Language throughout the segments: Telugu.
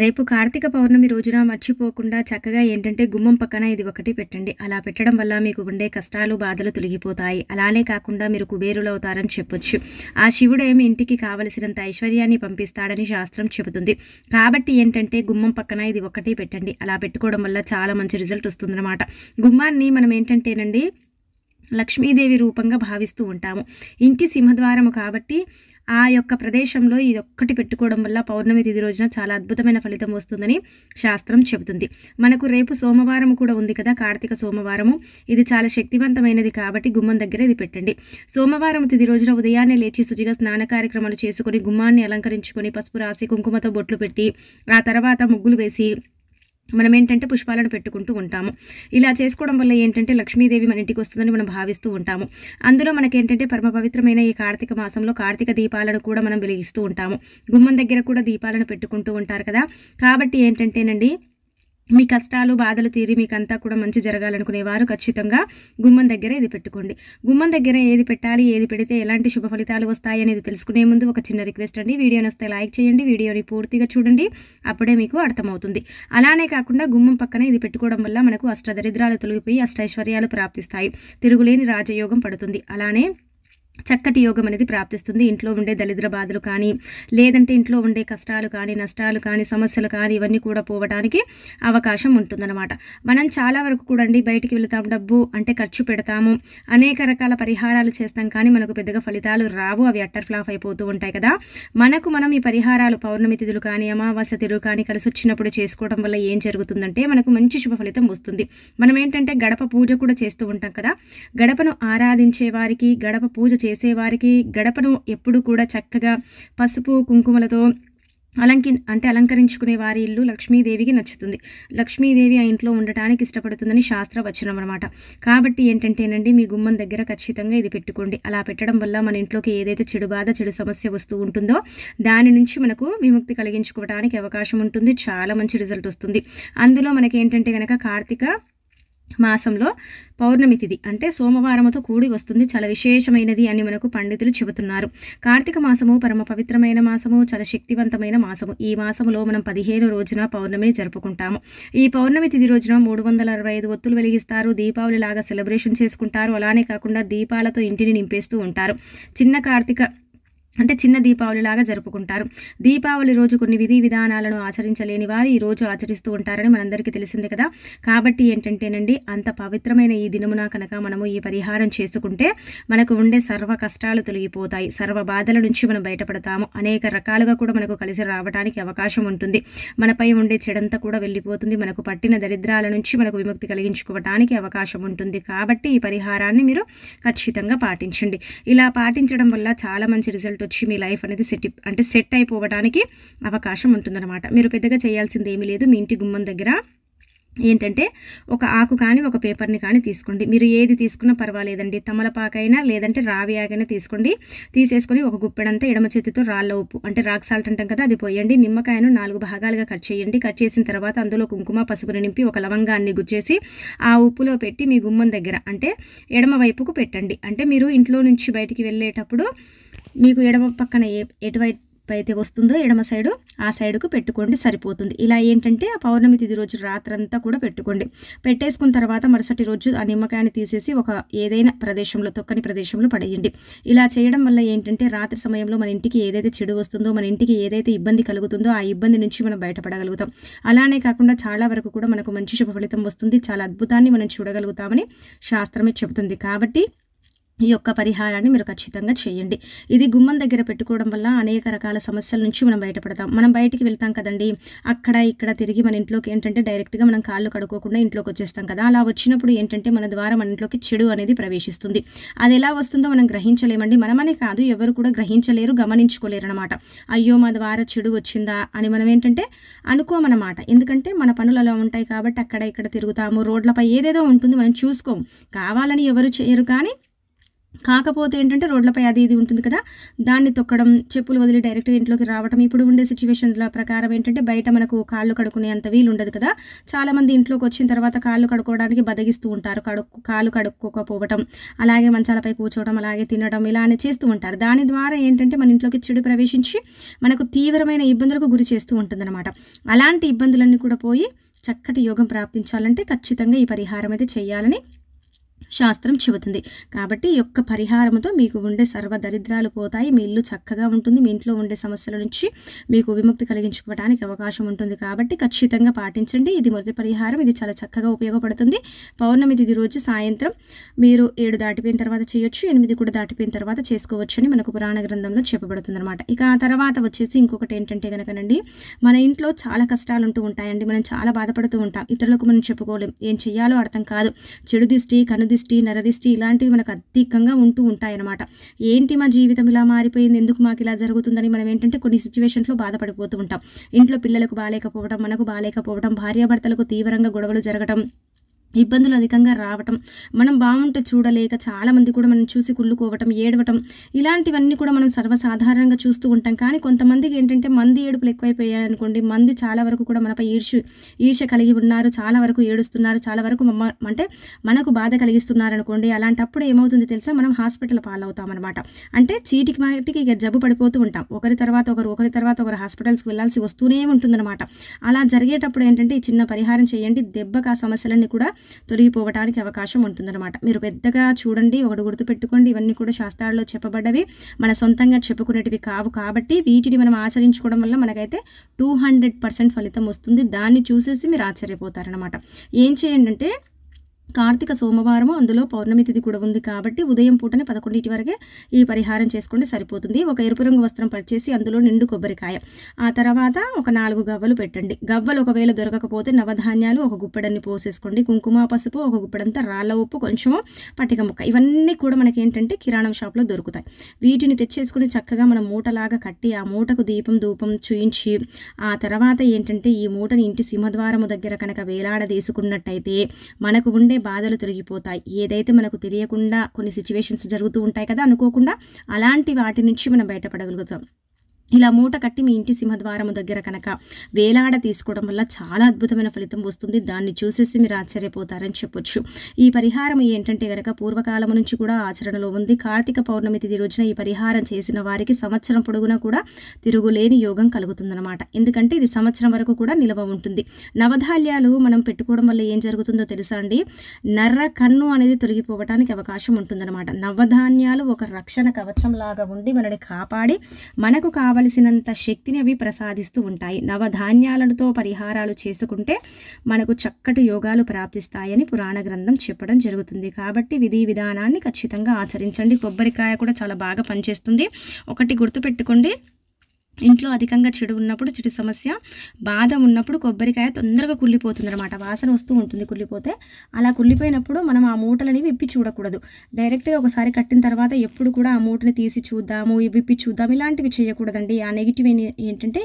రేపు కార్తీక పౌర్ణమి రోజున మర్చిపోకుండా చక్కగా ఏంటంటే గుమ్మం పక్కన ఇది ఒకటి పెట్టండి అలా పెట్టడం వల్ల మీకు ఉండే కష్టాలు బాధలు తొలగిపోతాయి అలానే కాకుండా మీరు కుబేరులు అవుతారని చెప్పొచ్చు ఆ ఏమి ఇంటికి కావలసినంత ఐశ్వర్యాన్ని పంపిస్తాడని శాస్త్రం చెబుతుంది కాబట్టి ఏంటంటే గుమ్మం పక్కన ఇది ఒకటి పెట్టండి అలా పెట్టుకోవడం వల్ల చాలా మంచి రిజల్ట్ వస్తుందన్నమాట గుమ్మాన్ని మనం ఏంటంటేనండి లక్ష్మీదేవి రూపంగా భావిస్తూ ఉంటాము ఇంటి సింహద్వారము కాబట్టి ఆ యొక్క ప్రదేశంలో ఇది ఒక్కటి పెట్టుకోవడం వల్ల పౌర్ణమి తిథి రోజున చాలా అద్భుతమైన ఫలితం వస్తుందని శాస్త్రం చెబుతుంది మనకు రేపు సోమవారం కూడా ఉంది కదా కార్తీక సోమవారము ఇది చాలా శక్తివంతమైనది కాబట్టి గుమ్మం దగ్గర ఇది పెట్టండి సోమవారం తిది రోజున ఉదయాన్నే లేచి శుచిగా స్నాన కార్యక్రమాలు చేసుకొని గుమ్మాన్ని అలంకరించుకొని పసుపు రాసి కుంకుమతో బొట్లు పెట్టి ఆ తర్వాత ముగ్గులు వేసి మనం ఏంటంటే పుష్పాలను పెట్టుకుంటూ ఉంటాము ఇలా చేసుకోవడం వల్ల ఏంటంటే లక్ష్మీదేవి మన ఇంటికి వస్తుందని మనం భావిస్తూ ఉంటాము అందులో మనకేంటంటే పరమ పవిత్రమైన ఈ కార్తీక మాసంలో కార్తీక దీపాలను కూడా మనం వెలిగిస్తూ ఉంటాము గుమ్మం దగ్గర కూడా దీపాలను పెట్టుకుంటూ ఉంటారు కదా కాబట్టి ఏంటంటేనండి మీ కష్టాలు బాధలు తీరి మీకంతా కూడా మంచి జరగాలనుకునేవారు ఖచ్చితంగా గుమ్మం దగ్గర ఇది పెట్టుకోండి గుమ్మం దగ్గర ఏది పెట్టాలి ఏది పెడితే ఎలాంటి శుభ ఫలితాలు వస్తాయి అనేది తెలుసుకునే ముందు ఒక చిన్న రిక్వెస్ట్ అండి వీడియోని వస్తే లైక్ చేయండి వీడియోని పూర్తిగా చూడండి అప్పుడే మీకు అర్థమవుతుంది అలానే కాకుండా గుమ్మం పక్కన ఇది పెట్టుకోవడం వల్ల మనకు అష్టదరిద్రాలు తొలగిపోయి అష్టైశ్వర్యాలు ప్రాప్తిస్తాయి తిరుగులేని రాజయోగం పడుతుంది అలానే చక్కటి యోగం అనేది ప్రాప్తిస్తుంది ఇంట్లో ఉండే దళిద్ర బాధలు కానీ లేదంటే ఇంట్లో ఉండే కష్టాలు కానీ నష్టాలు కానీ సమస్యలు కానీ ఇవన్నీ కూడా పోవడానికి అవకాశం ఉంటుందన్నమాట మనం చాలా వరకు కూడా అండి బయటికి వెళతాం డబ్బు అంటే ఖర్చు పెడతాము అనేక రకాల పరిహారాలు చేస్తాం కానీ మనకు పెద్దగా ఫలితాలు రావు అవి అట్టర్ ఫ్లాఫ్ అయిపోతూ ఉంటాయి కదా మనకు మనం ఈ పరిహారాలు పౌర్ణమి తిథులు కానీ అమావాస్య తిరుగు కానీ కలిసి వచ్చినప్పుడు చేసుకోవడం వల్ల ఏం జరుగుతుందంటే మనకు మంచి శుభ ఫలితం వస్తుంది మనం ఏంటంటే గడప పూజ కూడా చేస్తూ ఉంటాం కదా గడపను ఆరాధించే వారికి గడప పూజ చేసేవారికి గడపను ఎప్పుడు కూడా చక్కగా పసుపు కుంకుమలతో అలంకి అంటే అలంకరించుకునే వారి ఇల్లు లక్ష్మీదేవికి నచ్చుతుంది లక్ష్మీదేవి ఆ ఇంట్లో ఉండటానికి ఇష్టపడుతుందని శాస్త్ర వచనం అనమాట కాబట్టి ఏంటంటేనండి మీ గుమ్మం దగ్గర ఖచ్చితంగా ఇది పెట్టుకోండి అలా పెట్టడం వల్ల మన ఇంట్లోకి ఏదైతే చెడు బాధ చెడు సమస్య వస్తూ ఉంటుందో దాని నుంచి మనకు విముక్తి కలిగించుకోవడానికి అవకాశం ఉంటుంది చాలా మంచి రిజల్ట్ వస్తుంది అందులో మనకి ఏంటంటే కనుక కార్తీక మాసంలో పౌర్ణమి తిథి అంటే సోమవారముతో కూడి వస్తుంది చాలా విశేషమైనది అని మనకు పండితులు చెబుతున్నారు కార్తీక మాసము పరమ పవిత్రమైన మాసము చాలా శక్తివంతమైన మాసము ఈ మాసములో మనం పదిహేను రోజున పౌర్ణమిని జరుపుకుంటాము ఈ పౌర్ణమి తిథి రోజున మూడు వందల అరవై ఐదు ఒత్తులు వెలిగిస్తారు దీపావళి లాగా సెలబ్రేషన్ చేసుకుంటారు అలానే కాకుండా దీపాలతో ఇంటిని నింపేస్తూ ఉంటారు చిన్న కార్తీక అంటే చిన్న దీపావళిలాగా జరుపుకుంటారు దీపావళి రోజు కొన్ని విధి విధానాలను ఆచరించలేని వారు ఈ రోజు ఆచరిస్తూ ఉంటారని మనందరికీ తెలిసింది కదా కాబట్టి ఏంటంటేనండి అంత పవిత్రమైన ఈ దినమున కనుక మనము ఈ పరిహారం చేసుకుంటే మనకు ఉండే సర్వ కష్టాలు తొలగిపోతాయి సర్వ బాధల నుంచి మనం బయటపడతాము అనేక రకాలుగా కూడా మనకు కలిసి రావడానికి అవకాశం ఉంటుంది మనపై ఉండే చెడంతా కూడా వెళ్ళిపోతుంది మనకు పట్టిన దరిద్రాల నుంచి మనకు విముక్తి కలిగించుకోవటానికి అవకాశం ఉంటుంది కాబట్టి ఈ పరిహారాన్ని మీరు ఖచ్చితంగా పాటించండి ఇలా పాటించడం వల్ల చాలా మంచి రిజల్ట్ రిజల్ట్ వచ్చి మీ లైఫ్ అనేది సెట్ అంటే సెట్ అయిపోవడానికి అవకాశం ఉంటుందన్నమాట మీరు పెద్దగా చేయాల్సింది ఏమీ లేదు మీ ఇంటి గుమ్మం దగ్గర ఏంటంటే ఒక ఆకు కానీ ఒక పేపర్ని కానీ తీసుకోండి మీరు ఏది తీసుకున్నా పర్వాలేదండి తమలపాకైనా లేదంటే రావి ఆకైనా తీసుకోండి తీసేసుకొని ఒక గుప్పెడంతా ఎడమ చేతితో రాళ్ళ ఉప్పు అంటే రాక్ సాల్ట్ అంటాం కదా అది పోయండి నిమ్మకాయను నాలుగు భాగాలుగా కట్ చేయండి కట్ చేసిన తర్వాత అందులో కుంకుమ పసుపుని నింపి ఒక లవంగాన్ని గుచ్చేసి ఆ ఉప్పులో పెట్టి మీ గుమ్మం దగ్గర అంటే ఎడమ వైపుకు పెట్టండి అంటే మీరు ఇంట్లో నుంచి బయటికి వెళ్ళేటప్పుడు మీకు ఎడమ పక్కన ఏ ఎటువైపు అయితే వస్తుందో ఎడమ సైడు ఆ సైడుకు పెట్టుకోండి సరిపోతుంది ఇలా ఏంటంటే ఆ పౌర్ణమి తిది రోజు రాత్రంతా కూడా పెట్టుకోండి పెట్టేసుకున్న తర్వాత మరుసటి రోజు ఆ నిమ్మకాయని తీసేసి ఒక ఏదైనా ప్రదేశంలో తొక్కని ప్రదేశంలో పడేయండి ఇలా చేయడం వల్ల ఏంటంటే రాత్రి సమయంలో మన ఇంటికి ఏదైతే చెడు వస్తుందో మన ఇంటికి ఏదైతే ఇబ్బంది కలుగుతుందో ఆ ఇబ్బంది నుంచి మనం బయటపడగలుగుతాం అలానే కాకుండా చాలా వరకు కూడా మనకు మంచి శుభ ఫలితం వస్తుంది చాలా అద్భుతాన్ని మనం చూడగలుగుతామని శాస్త్రమే చెబుతుంది కాబట్టి ఈ యొక్క పరిహారాన్ని మీరు ఖచ్చితంగా చేయండి ఇది గుమ్మం దగ్గర పెట్టుకోవడం వల్ల అనేక రకాల సమస్యల నుంచి మనం బయటపడతాం మనం బయటికి వెళ్తాం కదండి అక్కడ ఇక్కడ తిరిగి మన ఇంట్లోకి ఏంటంటే డైరెక్ట్గా మనం కాళ్ళు కడుక్కోకుండా ఇంట్లోకి వచ్చేస్తాం కదా అలా వచ్చినప్పుడు ఏంటంటే మన ద్వారా మన ఇంట్లోకి చెడు అనేది ప్రవేశిస్తుంది అది ఎలా వస్తుందో మనం గ్రహించలేమండి మనమనే కాదు ఎవరు కూడా గ్రహించలేరు గమనించుకోలేరు అనమాట అయ్యో మా ద్వారా చెడు వచ్చిందా అని మనం ఏంటంటే అనుకోమన్నమాట ఎందుకంటే మన పనులు అలా ఉంటాయి కాబట్టి అక్కడ ఇక్కడ తిరుగుతాము రోడ్లపై ఏదేదో ఉంటుంది మనం చూసుకోము కావాలని ఎవరు చేయరు కానీ కాకపోతే ఏంటంటే రోడ్లపై అది ఇది ఉంటుంది కదా దాన్ని తొక్కడం చెప్పులు వదిలి డైరెక్ట్గా ఇంట్లోకి రావడం ఇప్పుడు ఉండే సిచ్యువేషన్ల ప్రకారం ఏంటంటే బయట మనకు కాళ్ళు కడుకునే అంత వీలు ఉండదు కదా చాలామంది ఇంట్లోకి వచ్చిన తర్వాత కాళ్ళు కడుక్కోవడానికి బదగిస్తూ ఉంటారు కడుక్కు కాళ్ళు కడుక్కోకపోవటం అలాగే మంచాలపై కూర్చోవడం అలాగే తినడం ఇలానే చేస్తూ ఉంటారు దాని ద్వారా ఏంటంటే మన ఇంట్లోకి చెడు ప్రవేశించి మనకు తీవ్రమైన ఇబ్బందులకు గురి చేస్తూ ఉంటుందన్నమాట అలాంటి ఇబ్బందులన్నీ కూడా పోయి చక్కటి యోగం ప్రాప్తించాలంటే ఖచ్చితంగా ఈ పరిహారం అయితే చేయాలని శాస్త్రం చెబుతుంది కాబట్టి ఈ యొక్క పరిహారంతో మీకు ఉండే సర్వ దరిద్రాలు పోతాయి మీ ఇల్లు చక్కగా ఉంటుంది మీ ఇంట్లో ఉండే సమస్యల నుంచి మీకు విముక్తి కలిగించుకోవడానికి అవకాశం ఉంటుంది కాబట్టి ఖచ్చితంగా పాటించండి ఇది మొదటి పరిహారం ఇది చాలా చక్కగా ఉపయోగపడుతుంది పౌర్ణమి తిది రోజు సాయంత్రం మీరు ఏడు దాటిపోయిన తర్వాత చేయొచ్చు ఎనిమిది కూడా దాటిపోయిన తర్వాత చేసుకోవచ్చు అని మనకు పురాణ గ్రంథంలో చెప్పబడుతుంది అనమాట ఇక ఆ తర్వాత వచ్చేసి ఇంకొకటి ఏంటంటే కనుకనండి మన ఇంట్లో చాలా కష్టాలు ఉంటూ ఉంటాయండి మనం చాలా బాధపడుతూ ఉంటాం ఇతరులకు మనం చెప్పుకోలేం ఏం చేయాలో అర్థం కాదు చెడు దిష్టి కను దిష్టి దృష్టి నరదిష్టి ఇలాంటివి మనకు అధికంగా ఉంటూ ఉంటాయన్నమాట ఏంటి మా జీవితం ఇలా మారిపోయింది ఎందుకు మాకు ఇలా జరుగుతుందని మనం ఏంటంటే కొన్ని సిచ్యువేషన్స్లో బాధపడిపోతూ ఉంటాం ఇంట్లో పిల్లలకు బాగాలేకపోవడం మనకు బాగాలేకపోవడం భార్యాభర్తలకు తీవ్రంగా గొడవలు జరగడం ఇబ్బందులు అధికంగా రావటం మనం బాగుంటే చూడలేక చాలామంది కూడా మనం చూసి కుళ్ళుకోవటం ఏడవటం ఇలాంటివన్నీ కూడా మనం సర్వసాధారణంగా చూస్తూ ఉంటాం కానీ కొంతమందికి ఏంటంటే మంది ఏడుపులు ఎక్కువైపోయాయి అనుకోండి మంది చాలా వరకు కూడా మనపై ఈర్షు ఈర్ష కలిగి ఉన్నారు చాలా వరకు ఏడుస్తున్నారు చాలా వరకు అంటే మనకు బాధ కలిగిస్తున్నారు అనుకోండి అలాంటప్పుడు ఏమవుతుంది తెలుసా మనం హాస్పిటల్ అనమాట అంటే చీటికి మాటికి ఇక జబ్బు పడిపోతూ ఉంటాం ఒకరి తర్వాత ఒకరు ఒకరి తర్వాత ఒకరు హాస్పిటల్స్కి వెళ్ళాల్సి వస్తూనే ఉంటుందన్నమాట అలా జరిగేటప్పుడు ఏంటంటే ఈ చిన్న పరిహారం చేయండి దెబ్బకు ఆ సమస్యలన్నీ కూడా తొలగిపోవటానికి అవకాశం ఉంటుందన్నమాట మీరు పెద్దగా చూడండి ఒకటి గుర్తుపెట్టుకోండి ఇవన్నీ కూడా శాస్త్రాల్లో చెప్పబడ్డవి మన సొంతంగా చెప్పుకునేటివి కావు కాబట్టి వీటిని మనం ఆచరించుకోవడం వల్ల మనకైతే టూ హండ్రెడ్ పర్సెంట్ ఫలితం వస్తుంది దాన్ని చూసేసి మీరు ఆశ్చర్యపోతారనమాట ఏం చేయండి అంటే కార్తీక సోమవారము అందులో పౌర్ణమి తిథి కూడా ఉంది కాబట్టి ఉదయం పూటనే పదకొండింటి వరకే ఈ పరిహారం చేసుకుంటే సరిపోతుంది ఒక ఎరుపు రంగు వస్త్రం పరిచేసి అందులో నిండు కొబ్బరికాయ ఆ తర్వాత ఒక నాలుగు గవ్వలు పెట్టండి గవ్వలు ఒకవేళ దొరకకపోతే నవధాన్యాలు ఒక గుప్పెడన్ని పోసేసుకోండి కుంకుమ పసుపు ఒక గుప్పెడంతా రాళ్ళ ఉప్పు కొంచెము పట్టిక ముక్క ఇవన్నీ కూడా మనకి ఏంటంటే కిరాణం షాప్లో దొరుకుతాయి వీటిని తెచ్చేసుకుని చక్కగా మనం మూటలాగా కట్టి ఆ మూటకు దీపం ధూపం చూయించి ఆ తర్వాత ఏంటంటే ఈ మూటని ఇంటి సింహద్వారము దగ్గర కనుక వేలాడదీసుకున్నట్టయితే మనకు ఉండే బాధలు తొలగిపోతాయి ఏదైతే మనకు తెలియకుండా కొన్ని సిచ్యువేషన్స్ జరుగుతూ ఉంటాయి కదా అనుకోకుండా అలాంటి వాటి నుంచి మనం బయటపడగలుగుతాం ఇలా మూట కట్టి మీ ఇంటి సింహద్వారము దగ్గర కనుక వేలాడ తీసుకోవడం వల్ల చాలా అద్భుతమైన ఫలితం వస్తుంది దాన్ని చూసేసి మీరు ఆశ్చర్యపోతారని చెప్పొచ్చు ఈ పరిహారం ఏంటంటే కనుక పూర్వకాలం నుంచి కూడా ఆచరణలో ఉంది కార్తీక పౌర్ణమి తిథి రోజున ఈ పరిహారం చేసిన వారికి సంవత్సరం పొడుగున కూడా తిరుగులేని యోగం కలుగుతుందన్నమాట ఎందుకంటే ఇది సంవత్సరం వరకు కూడా నిలవ ఉంటుంది నవధాన్యాలు మనం పెట్టుకోవడం వల్ల ఏం జరుగుతుందో తెలుసా అండి నర్ర కన్ను అనేది తొలగిపోవటానికి అవకాశం ఉంటుందన్నమాట నవధాన్యాలు ఒక రక్షణ కవచం లాగా ఉండి మనని కాపాడి మనకు కావాలి కావలసినంత శక్తిని అవి ప్రసాదిస్తూ ఉంటాయి నవధాన్యాలతో పరిహారాలు చేసుకుంటే మనకు చక్కటి యోగాలు ప్రాప్తిస్తాయని పురాణ గ్రంథం చెప్పడం జరుగుతుంది కాబట్టి విధి విధానాన్ని ఖచ్చితంగా ఆచరించండి కొబ్బరికాయ కూడా చాలా బాగా పనిచేస్తుంది ఒకటి గుర్తుపెట్టుకోండి ఇంట్లో అధికంగా చెడు ఉన్నప్పుడు చెడు సమస్య బాధ ఉన్నప్పుడు కొబ్బరికాయ తొందరగా కుళ్ళిపోతుంది అనమాట వాసన వస్తూ ఉంటుంది కుళ్ళిపోతే అలా కుళ్ళిపోయినప్పుడు మనం ఆ మూటలని విప్పి చూడకూడదు డైరెక్ట్గా ఒకసారి కట్టిన తర్వాత ఎప్పుడు కూడా ఆ మూటని తీసి చూద్దాము విప్పి చూద్దాం ఇలాంటివి చేయకూడదండి ఆ నెగిటివ్ ఏంటంటే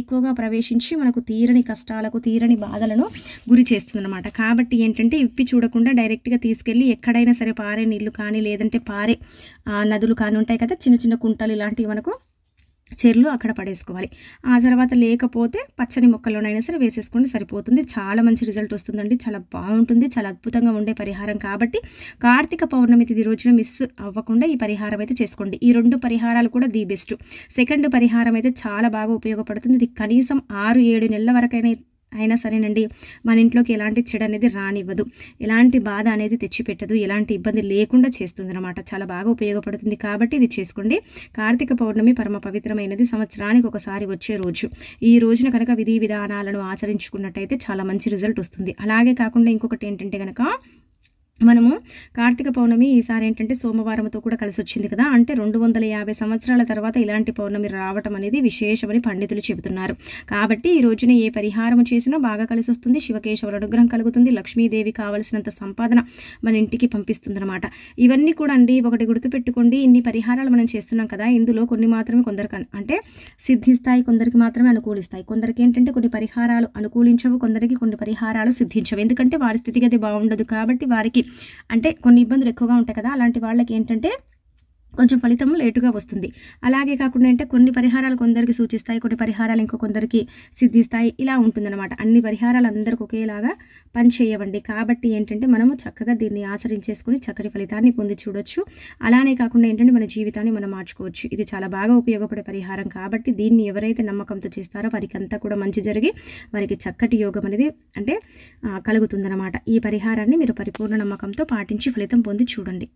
ఎక్కువగా ప్రవేశించి మనకు తీరని కష్టాలకు తీరని బాధలను గురి చేస్తుందన్నమాట కాబట్టి ఏంటంటే విప్పి చూడకుండా డైరెక్ట్గా తీసుకెళ్ళి ఎక్కడైనా సరే పారే నీళ్లు కానీ లేదంటే పారే నదులు కానీ ఉంటాయి కదా చిన్న చిన్న కుంటలు ఇలాంటివి మనకు చెర్లు అక్కడ పడేసుకోవాలి ఆ తర్వాత లేకపోతే పచ్చని మొక్కలోనైనా సరే వేసేసుకోండి సరిపోతుంది చాలా మంచి రిజల్ట్ వస్తుందండి చాలా బాగుంటుంది చాలా అద్భుతంగా ఉండే పరిహారం కాబట్టి కార్తీక పౌర్ణమి తిది రోజున మిస్ అవ్వకుండా ఈ పరిహారం అయితే చేసుకోండి ఈ రెండు పరిహారాలు కూడా ది బెస్ట్ సెకండ్ పరిహారం అయితే చాలా బాగా ఉపయోగపడుతుంది ఇది కనీసం ఆరు ఏడు నెలల వరకైనా అయినా సరేనండి మన ఇంట్లోకి ఎలాంటి చెడు అనేది రానివ్వదు ఎలాంటి బాధ అనేది తెచ్చిపెట్టదు ఎలాంటి ఇబ్బంది లేకుండా చేస్తుంది అనమాట చాలా బాగా ఉపయోగపడుతుంది కాబట్టి ఇది చేసుకోండి కార్తీక పౌర్ణమి పరమ పవిత్రమైనది సంవత్సరానికి ఒకసారి వచ్చే రోజు ఈ రోజున కనుక విధి విధానాలను ఆచరించుకున్నట్టయితే చాలా మంచి రిజల్ట్ వస్తుంది అలాగే కాకుండా ఇంకొకటి ఏంటంటే కనుక మనము కార్తీక పౌర్ణమి ఈసారి ఏంటంటే సోమవారంతో కూడా కలిసి వచ్చింది కదా అంటే రెండు వందల యాభై సంవత్సరాల తర్వాత ఇలాంటి పౌర్ణమి రావటం అనేది విశేషమని పండితులు చెబుతున్నారు కాబట్టి ఈ రోజున ఏ పరిహారం చేసినా బాగా కలిసి వస్తుంది శివకేశవుల అనుగ్రహం కలుగుతుంది లక్ష్మీదేవి కావలసినంత సంపాదన మన ఇంటికి పంపిస్తుందన్నమాట ఇవన్నీ కూడా అండి ఒకటి గుర్తుపెట్టుకోండి ఇన్ని పరిహారాలు మనం చేస్తున్నాం కదా ఇందులో కొన్ని మాత్రమే కొందరికి అంటే సిద్ధిస్తాయి కొందరికి మాత్రమే అనుకూలిస్తాయి కొందరికి ఏంటంటే కొన్ని పరిహారాలు అనుకూలించవు కొందరికి కొన్ని పరిహారాలు సిద్ధించవు ఎందుకంటే వారి స్థితిగతి బాగుండదు కాబట్టి వారికి అంటే కొన్ని ఇబ్బందులు ఎక్కువగా ఉంటాయి కదా అలాంటి వాళ్ళకి ఏంటంటే కొంచెం ఫలితం లేటుగా వస్తుంది అలాగే కాకుండా అంటే కొన్ని పరిహారాలు కొందరికి సూచిస్తాయి కొన్ని పరిహారాలు ఇంకో కొందరికి సిద్ధిస్తాయి ఇలా ఉంటుందన్నమాట అన్ని పరిహారాలు అందరికి ఒకేలాగా పనిచేయవండి కాబట్టి ఏంటంటే మనము చక్కగా దీన్ని ఆచరించేసుకుని చక్కటి ఫలితాన్ని పొంది చూడొచ్చు అలానే కాకుండా ఏంటంటే మన జీవితాన్ని మనం మార్చుకోవచ్చు ఇది చాలా బాగా ఉపయోగపడే పరిహారం కాబట్టి దీన్ని ఎవరైతే నమ్మకంతో చేస్తారో వారికి అంతా కూడా మంచి జరిగి వారికి చక్కటి యోగం అనేది అంటే కలుగుతుందన్నమాట ఈ పరిహారాన్ని మీరు పరిపూర్ణ నమ్మకంతో పాటించి ఫలితం పొంది చూడండి